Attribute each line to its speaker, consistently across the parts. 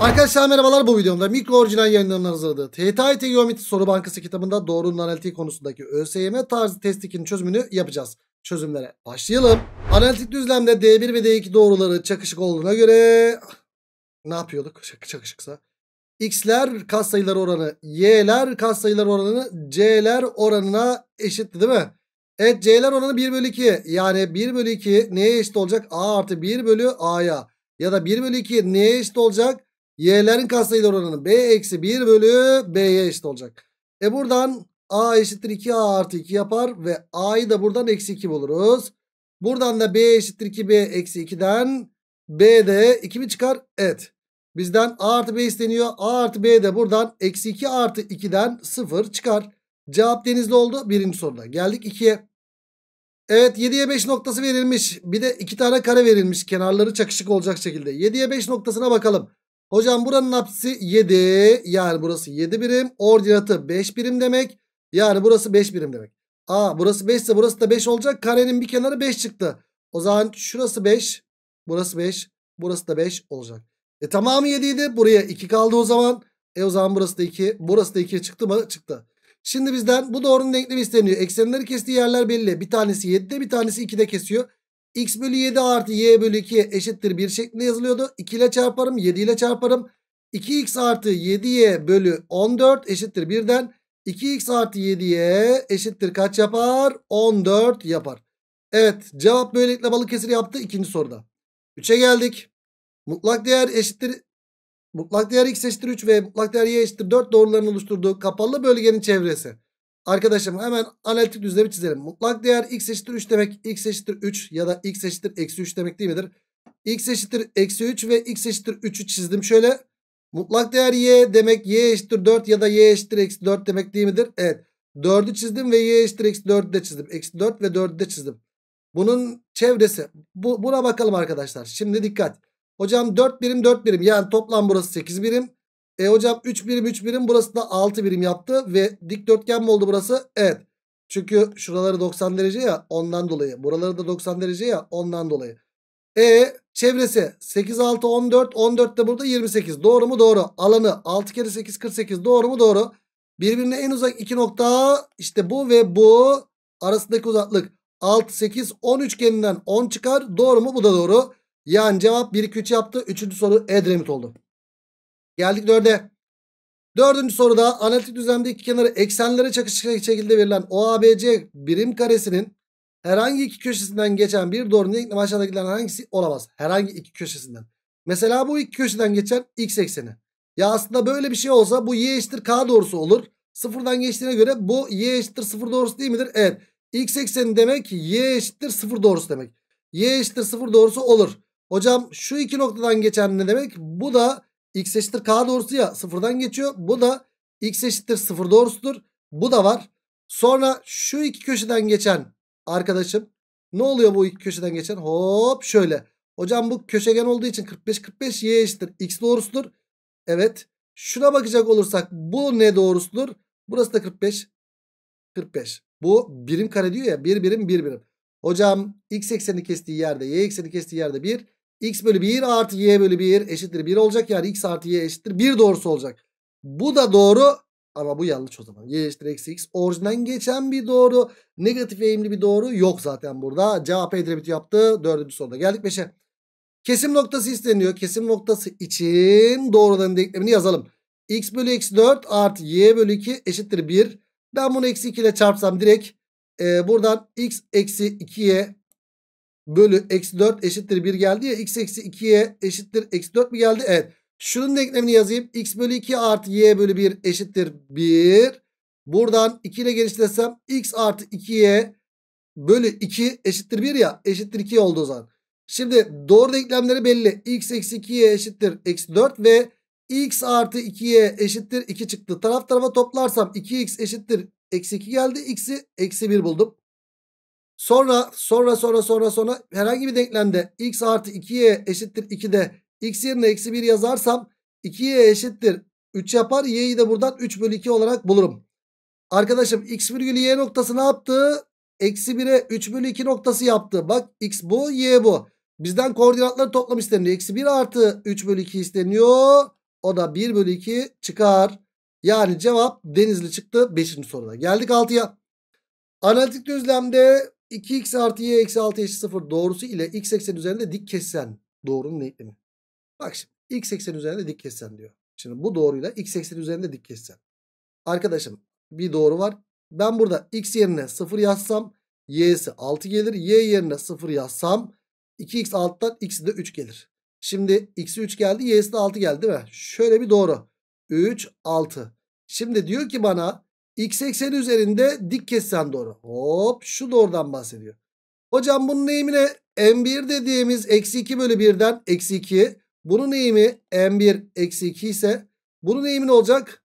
Speaker 1: Arkadaşlar merhabalar bu videomda mikro orijinal yayınlarının hazırladığı TTIT Geometri Soru Bankası kitabında doğrunun analitiği konusundaki ÖSYM tarzı test 2'nin çözümünü yapacağız. Çözümlere başlayalım. Analitik düzlemde D1 ve D2 doğruları çakışık olduğuna göre ne yapıyorduk Çak çakışıksa? X'ler katsayılar oranı, Y'ler katsayılar oranı, C'ler oranına eşitti değil mi? Evet C'ler oranı 1 bölü 2. Yani 1 bölü 2 neye eşit olacak? A artı 1 bölü A'ya. Ya da 1 bölü 2 neye eşit olacak? Y'lerin katsayıda oranı B eksi 1 bölü B'ye eşit olacak. E buradan A eşittir 2A artı 2 yapar ve A'yı da buradan eksi 2 buluruz. Buradan da B eşittir 2B eksi 2'den B'de 2 mi çıkar? Evet. Bizden A artı B isteniyor. A artı B de buradan eksi 2 artı 2'den 0 çıkar. Cevap denizli oldu. Birinci soruda. Geldik 2'ye. Evet 7'ye 5 noktası verilmiş. Bir de 2 tane kare verilmiş. Kenarları çakışık olacak şekilde. 7'ye 5 noktasına bakalım. Hocam buranın apsisi 7. Yani burası 7 birim. Ordinatı 5 birim demek. Yani burası 5 birim demek. Aa burası 5 ise burası da 5 olacak. Karenin bir kenarı 5 çıktı. O zaman şurası 5. Burası 5. Burası da 5 olacak. E tamamı 7 idi. Buraya 2 kaldı o zaman. E o zaman burası da 2. Burası da 2 çıktı mı? Çıktı. Şimdi bizden bu doğrunun denklemi isteniyor. Eksenleri kestiği yerler belli. Bir tanesi 7'de bir tanesi 2'de kesiyor x bölü 7 artı y bölü 2 eşittir 1 şeklinde yazılıyordu. 2 ile çarparım 7 ile çarparım. 2x artı 7y bölü 14 eşittir 1'den. 2x artı 7y eşittir kaç yapar? 14 yapar. Evet cevap böylelikle Balıkesir yaptı ikinci soruda. 3'e geldik. Mutlak değer eşittir mutlak değer x eşittir 3 ve mutlak değer y eşittir 4 doğrularını oluşturduğu kapalı bölgenin çevresi. Arkadaşım hemen analitik düzlemi çizelim. Mutlak değer x eşittir 3 demek. x eşittir 3 ya da x eşittir eksi 3 demek değil midir? x eşittir eksi 3 ve x eşittir 3'ü çizdim şöyle. Mutlak değer y demek y eşittir 4 ya da y eşittir eksi 4 demek değil midir? Evet. 4'ü çizdim ve y eşittir eksi 4'ü de çizdim. Eksi 4 ve 4'ü de çizdim. Bunun çevresi. Bu, buna bakalım arkadaşlar. Şimdi dikkat. Hocam 4 birim 4 birim yani toplam burası 8 birim. E hocam 3 birim 3 birim burası da 6 birim yaptı. Ve dikdörtgen mi oldu burası? Evet. Çünkü şuraları 90 derece ya ondan dolayı. Buraları da 90 derece ya ondan dolayı. E çevresi 8 6 14 14 de burada 28 doğru mu doğru alanı 6 kere 8 48 doğru mu doğru birbirine en uzak iki nokta işte bu ve bu arasındaki uzaklık 6 8 10 üçgeninden 10 çıkar doğru mu bu da doğru yani cevap 1 2 3 yaptı 3. soru Edremit oldu. Geldik 4'e. Dördüncü soruda analitik düzlemde iki kenarı eksenlere çakışık şekilde verilen OABC birim karesinin herhangi iki köşesinden geçen bir doğrunun denklem aşağıdakilerden hangisi olamaz? Herhangi iki köşesinden. Mesela bu iki köşeden geçen x ekseni. Ya aslında böyle bir şey olsa bu y eşittir k doğrusu olur. Sıfırdan geçtiğine göre bu y eşittir sıfır doğrusu değil midir? Evet. x ekseni demek y eşittir sıfır doğrusu demek. y eşittir sıfır doğrusu olur. Hocam şu iki noktadan geçen ne demek? Bu da X eşittir K doğrusu ya sıfırdan geçiyor. Bu da X eşittir sıfır doğrusudur. Bu da var. Sonra şu iki köşeden geçen arkadaşım. Ne oluyor bu iki köşeden geçen? Hop şöyle. Hocam bu köşegen olduğu için 45-45 y eşittir. X doğrusudur. Evet. Şuna bakacak olursak bu ne doğrusudur? Burası da 45. 45. Bu birim kare diyor ya. Bir birim bir birim. Hocam x ekseni kestiği yerde y ekseni kestiği yerde 1 x bölü 1 artı y bölü 1 eşittir 1 olacak. Yani x artı y eşittir 1 doğrusu olacak. Bu da doğru ama bu yanlış o zaman. Y eşittir eksi x orijinden geçen bir doğru. Negatif eğimli bir doğru yok zaten burada. Cevap edrebit yaptı. Dördüncü soruda geldik 5'e. Kesim noktası isteniyor. Kesim noktası için doğruların denklemini yazalım. x bölü eksi 4 artı y bölü 2 eşittir 1. Ben bunu eksi 2 ile çarpsam direkt e, buradan x eksi 2'ye bölü eksi 4 eşittir 1 geldi ya. X eksi 2'ye eşittir eksi 4 mi geldi? Evet. Şunun denklemini yazayım. X bölü 2 artı Y bölü 1 eşittir 1. Buradan 2 ile genişletsem X artı 2Y bölü 2 eşittir 1 ya. Eşittir 2 oldu o zaman. Şimdi doğru denklemleri belli. X eksi 2'ye eşittir eksi 4 ve X artı 2Y eşittir 2 çıktı. Taraf tarafa toplarsam 2X eşittir eksi 2 geldi. X'i eksi 1 buldum. Sonra sonra sonra sonra sonra herhangi bir denklemde x artı 2y eşittir 2'de x yerine eksi 1 yazarsam 2y eşittir 3 yapar. y'yi de buradan 3 bölü 2 olarak bulurum. Arkadaşım x virgül y noktası ne yaptı? Eksi 1'e 3 bölü 2 noktası yaptı. Bak x bu y bu. Bizden koordinatları toplam isteniyor. Eksi 1 artı 3 bölü 2 isteniyor. O da 1 bölü 2 çıkar. Yani cevap denizli çıktı 5. soruda. Geldik 6'ya. Analitik düzlemde 2x artı y eksi 6 eşit 0 doğrusu ile x eksen üzerinde dik kesen doğrunun denklemi. Bak şimdi x eksen üzerinde dik kesen diyor. Şimdi bu doğruyla x eksen üzerinde dik kesen. Arkadaşım bir doğru var. Ben burada x yerine 0 yazsam y'si 6 gelir. Y yerine 0 yazsam 2x alttan x'i de 3 gelir. Şimdi x'i 3 geldi y'si de 6 geldi değil mi? Şöyle bir doğru. 3, 6. Şimdi diyor ki bana X ekseni üzerinde dik kesen doğru. Hop şu doğrudan bahsediyor. Hocam bunun eğimi ne? M1 dediğimiz eksi 2 bölü 1'den eksi 2. Bunun eğimi M1 eksi 2 ise bunun eğimi ne olacak?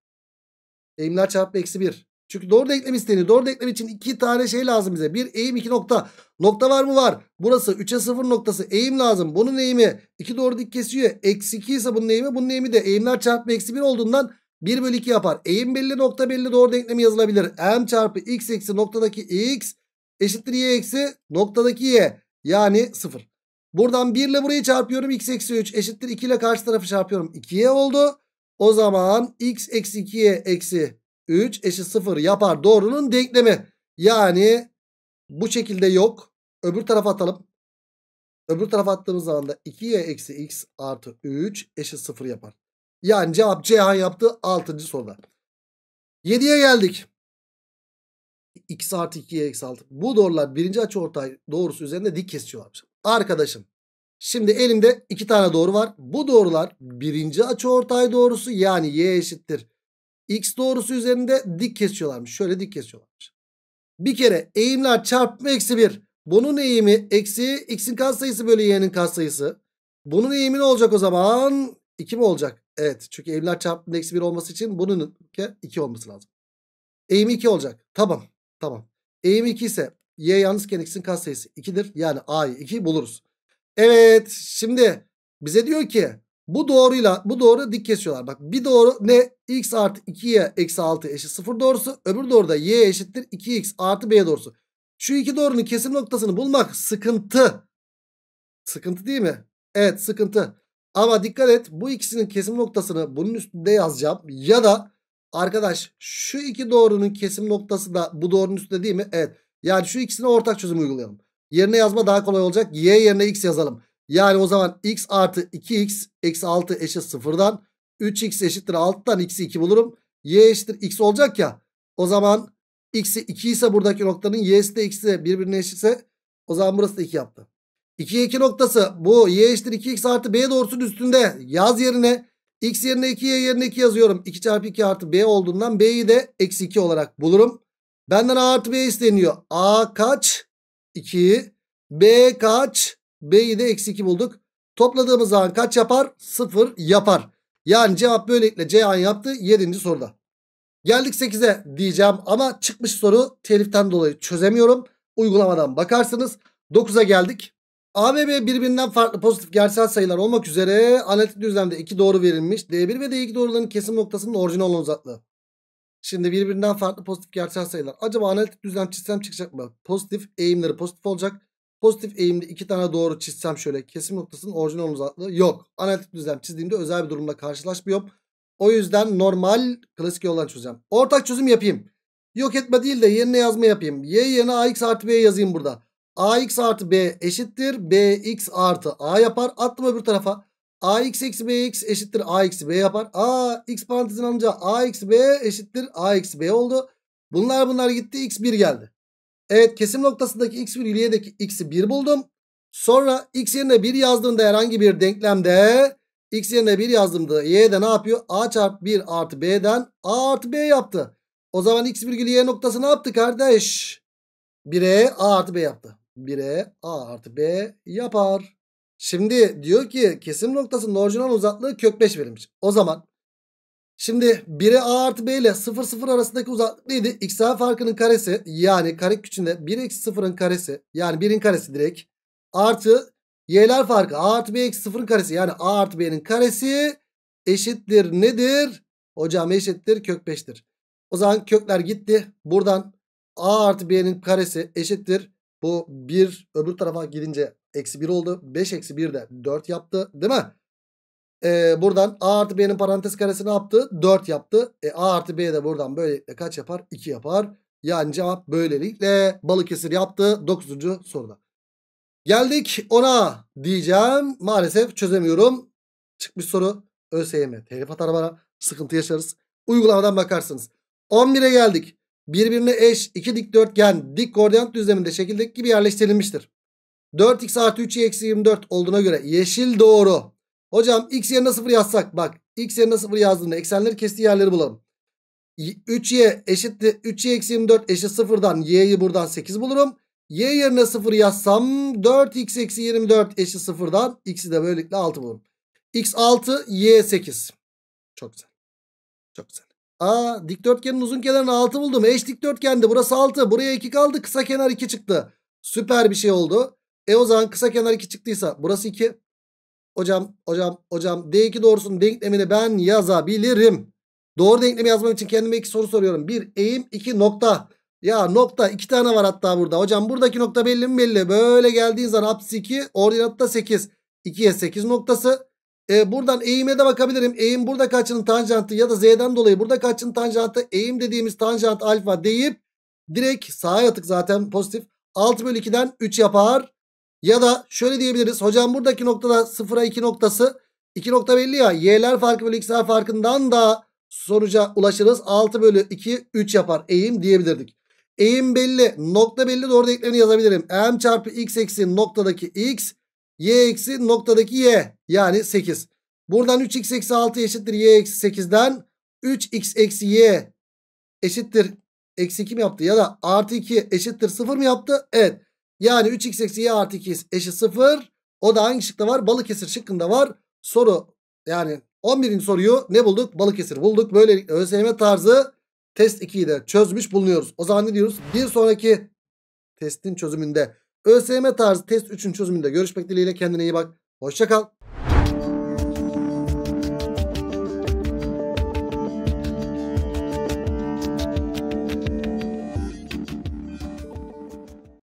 Speaker 1: Eğimler çarpı eksi 1. Çünkü doğru denklem isteniyor. Doğru denklem için iki tane şey lazım bize. Bir eğim iki nokta. Nokta var mı var. Burası 3'e 0 noktası. Eğim lazım. Bunun eğimi iki doğru dik kesiyor. Eksi 2 ise bunun eğimi. Bunun eğimi de eğimler çarpı eksi 1 olduğundan 1 bölü 2 yapar. Eğim belli nokta belli doğru denklemi yazılabilir. M çarpı x eksi noktadaki x eşittir y eksi noktadaki y. Yani 0. Buradan 1 ile burayı çarpıyorum. x eksi 3 eşittir 2 ile karşı tarafı çarpıyorum. 2y oldu. O zaman x eksi 2y eksi 3 eşit 0 yapar. Doğrunun denklemi. Yani bu şekilde yok. Öbür tarafa atalım. Öbür tarafa attığımız zaman da 2y eksi x artı 3 eşit 0 yapar. Yani cevap Ceyhan yaptı 6. soruda. 7'ye geldik. x artı 2'ye eksi 6. Bu doğrular birinci açı ortay doğrusu üzerinde dik kesiyorlar. Arkadaşım şimdi elimde iki tane doğru var. Bu doğrular birinci açı ortay doğrusu yani y eşittir. X doğrusu üzerinde dik kesiyorlarmış. Şöyle dik kesiyorlarmış. Bir kere eğimler çarpma eksi 1. Bunun eğimi eksi x'in katsayısı bölü y'nin katsayısı. Bunun eğimi ne olacak o zaman? 2 mi olacak? Evet çünkü eğimler çarpımında eksi 1 olması için bunun 2 olması lazım. Eğim 2 olacak. Tamam. Tamam. Eğim 2 ise y yalnız yalnızken x'in katsayısı 2'dir. Yani a'yı 2 buluruz. Evet şimdi bize diyor ki bu doğruyla bu doğru dik kesiyorlar. Bak bir doğru ne x artı 2y eksi 6 eşit 0 doğrusu. Öbür doğru da y eşittir 2x artı b doğrusu. Şu iki doğrunun kesim noktasını bulmak sıkıntı. Sıkıntı değil mi? Evet sıkıntı. Ama dikkat et bu ikisinin kesim noktasını bunun üstünde yazacağım. Ya da arkadaş şu iki doğrunun kesim noktası da bu doğrunun üstünde değil mi? Evet. Yani şu ikisine ortak çözüm uygulayalım. Yerine yazma daha kolay olacak. Y yerine x yazalım. Yani o zaman x artı 2x eksi 6 eşit sıfırdan 3x eşittir 6'dan x'i 2 bulurum. Y eşittir x olacak ya. O zaman x'i 2 ise buradaki noktanın y'si de x'i de birbirine eşitse o zaman burası da 2 yaptı. 2 2 noktası bu y eşittir 2x artı b doğrusunun üstünde yaz yerine x yerine 2 y yerine 2 yazıyorum. 2 çarpı 2 artı b olduğundan b'yi de eksi 2 olarak bulurum. Benden a artı b isteniyor. a kaç? 2. b kaç? b'yi de eksi 2 bulduk. Topladığımız zaman kaç yapar? 0 yapar. Yani cevap böylelikle Ceyhan yaptı 7. soruda. Geldik 8'e diyeceğim ama çıkmış soru teliften dolayı çözemiyorum. Uygulamadan bakarsınız. 9'a geldik. A ve B birbirinden farklı pozitif gerçel sayılar olmak üzere analitik düzlemde iki doğru verilmiş. D1 ve D2 doğruların kesim noktasının orijinal olan uzaklığı. Şimdi birbirinden farklı pozitif gerçel sayılar. Acaba analitik düzlem çizsem çıkacak mı? Pozitif eğimleri pozitif olacak. Pozitif eğimli iki tane doğru çizsem şöyle kesim noktasının orijinal uzaklığı yok. Analitik düzlem çizdiğimde özel bir durumla karşılaşmıyorum. O yüzden normal klasik yoldan çözeceğim. Ortak çözüm yapayım. Yok etme değil de yerine yazma yapayım. Y yerine AX artı B yazayım burada ax artı b eşittir bx artı a yapar. Attım öbür tarafa. ax eksi bx eşittir a ax b yapar. a x parantezin alınca ax b eşittir a ax b oldu. Bunlar bunlar gitti x1 geldi. Evet kesim noktasındaki x1 iliyedeki x'i 1 buldum. Sonra x yerine 1 yazdığımda herhangi bir denklemde x yerine 1 yazdığımda y'de ne yapıyor? a çarpı 1 artı b'den a artı b yaptı. O zaman x virgül y noktası ne yaptı kardeş? 1'e a artı b yaptı. 1'e A artı B yapar. Şimdi diyor ki kesim noktasının orijinal uzaklığı kök 5 verilmiş. O zaman şimdi 1'e A artı B ile 0 0 arasındaki uzaklık neydi? XA farkının karesi yani kare küçüğünde 1 eksi 0'ın karesi yani 1'in karesi direkt artı y'ler farkı A artı B eksi 0'ın karesi yani A artı B'nin karesi eşittir nedir? Hocam eşittir kök 5'tir. O zaman kökler gitti. Buradan A artı B'nin karesi eşittir bu 1 öbür tarafa gidince eksi 1 oldu. 5 eksi 1 de 4 yaptı değil mi? Ee, buradan a artı b'nin parantez karesi ne yaptı? 4 yaptı. E, a artı b de buradan böylelikle kaç yapar? 2 yapar. Yani cevap böylelikle Balıkesir yaptı 9. soruda. Geldik ona diyeceğim. Maalesef çözemiyorum. Çıkmış soru ÖSYM. Telif atar bana. Sıkıntı yaşarız. Uygulamadan bakarsınız. 11'e geldik birbirine eş iki dikdörtgen dik koordinat düzleminde şekildeki gibi yerleştirilmiştir. 4x artı 3y eksi 24 olduğuna göre yeşil doğru. Hocam x yerine 0 yazsak bak x yerine 0 yazdığında eksenleri kestiği yerleri bulalım. 3y eşittir 3y eksi 24 eşit 0'dan y'yi buradan 8 bulurum. y yerine 0 yazsam 4x eksi 24 eşit 0'dan x'i de böylelikle 6 bulurum. x 6 y 8. Çok güzel. Çok güzel. Aa dikdörtgenin uzun kenarına 6 buldum. Eş dikdörtgendi. Burası 6. Buraya 2 kaldı. Kısa kenar 2 çıktı. Süper bir şey oldu. E o zaman kısa kenar 2 çıktıysa burası 2. Hocam hocam hocam D2 doğrusunun denklemini ben yazabilirim. Doğru denklemi yazmam için kendime iki soru soruyorum. Bir eğim iki nokta. Ya nokta iki tane var hatta burada. Hocam buradaki nokta belli mi belli. Böyle geldiğin zaman apsis 2 ordinatta 8. 2'ye 8 noktası. E, buradan eğime de bakabilirim. Eğim burada kaçının tanjantı ya da z'den dolayı burada kaçının tanjantı. Eğim dediğimiz tanjant alfa deyip direkt sağa yatık zaten pozitif. 6 bölü 2'den 3 yapar. Ya da şöyle diyebiliriz. Hocam buradaki noktada 0'a 2 noktası. 2 nokta belli ya. Y'ler farkı bölü x'ler farkından da sonuca ulaşırız. 6 bölü 2 3 yapar. Eğim diyebilirdik. Eğim belli. Nokta belli. Doğru denklemini yazabilirim. M çarpı x eksi noktadaki x y eksi noktadaki y yani 8. Buradan 3x eksi 6 eşittir y eksi 8'den 3x eksi y eşittir eksi 2 mi yaptı ya da artı 2 eşittir 0 mı yaptı? Evet. Yani 3x eksi y artı 2 eşit 0. O da hangi şıkta var? Balıkesir şıkkında var. Soru yani 11. soruyu ne bulduk? Balıkesir bulduk. Böyle ÖSYM tarzı test 2'yi de çözmüş bulunuyoruz. O zaman ne diyoruz? Bir sonraki testin çözümünde ÖSYM tarzı test 3'ün çözümünde görüşmek dileğiyle kendine iyi bak. Hoşçakal.